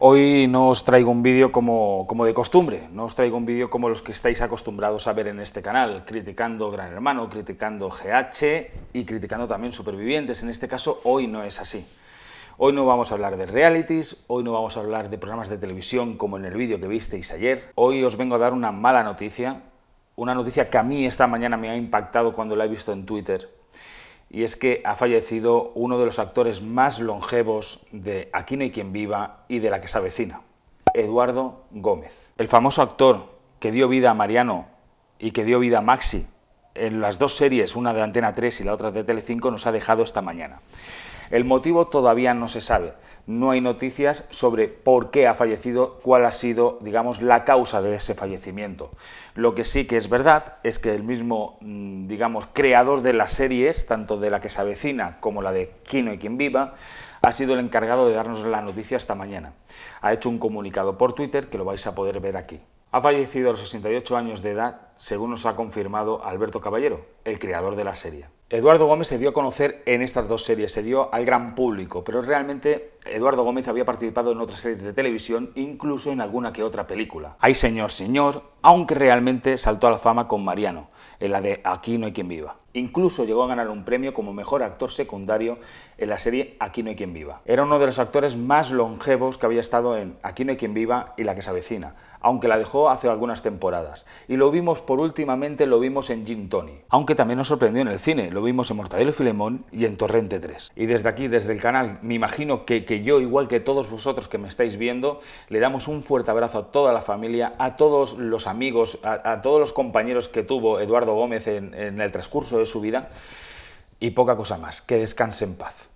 Hoy no os traigo un vídeo como, como, de costumbre, no os traigo un vídeo como los que estáis acostumbrados a ver en este canal, criticando Gran Hermano, criticando GH y criticando también Supervivientes. En este caso, hoy no es así. Hoy no vamos a hablar de realities, hoy no vamos a hablar de programas de televisión como en el vídeo que visteis ayer. Hoy os vengo a dar una mala noticia, una noticia que a mí esta mañana me ha impactado cuando la he visto en Twitter y es que ha fallecido uno de los actores más longevos de Aquí no hay quien viva y de la que se avecina, Eduardo Gómez. El famoso actor que dio vida a Mariano y que dio vida a Maxi en las dos series, una de Antena 3 y la otra de Telecinco, nos ha dejado esta mañana. El motivo todavía no se sabe. No hay noticias sobre por qué ha fallecido, cuál ha sido, digamos, la causa de ese fallecimiento. Lo que sí que es verdad es que el mismo, mm, digamos, creador de las series, tanto de la que se avecina como la de Quino y quien viva, ha sido el encargado de darnos la noticia esta mañana. Ha hecho un comunicado por Twitter que lo vais a poder ver aquí. Ha fallecido a los 68 años de edad, según nos ha confirmado Alberto Caballero, el creador de la serie. Eduardo Gómez se dio a conocer en estas dos series, se dio al gran público, pero realmente Eduardo Gómez había participado en otras series de televisión, incluso en alguna que otra película. Ay Señor, Señor, aunque realmente saltó a la fama con Mariano, en la de Aquí no hay quien viva. Incluso llegó a ganar un premio como mejor actor secundario en la serie Aquí no hay quien viva. Era uno de los actores más longevos que había estado en Aquí no hay quien viva y La que se avecina aunque la dejó hace algunas temporadas. Y lo vimos por últimamente, lo vimos en Gin Tony, aunque también nos sorprendió en el cine, lo vimos en Mortadelo Filemón y en Torrente 3. Y desde aquí, desde el canal, me imagino que, yo, igual que todos vosotros que me estáis viendo, le damos un fuerte abrazo a toda la familia, a todos los amigos, a, todos los compañeros que tuvo Eduardo Gómez en el transcurso de su vida y poca cosa más, que descanse en paz.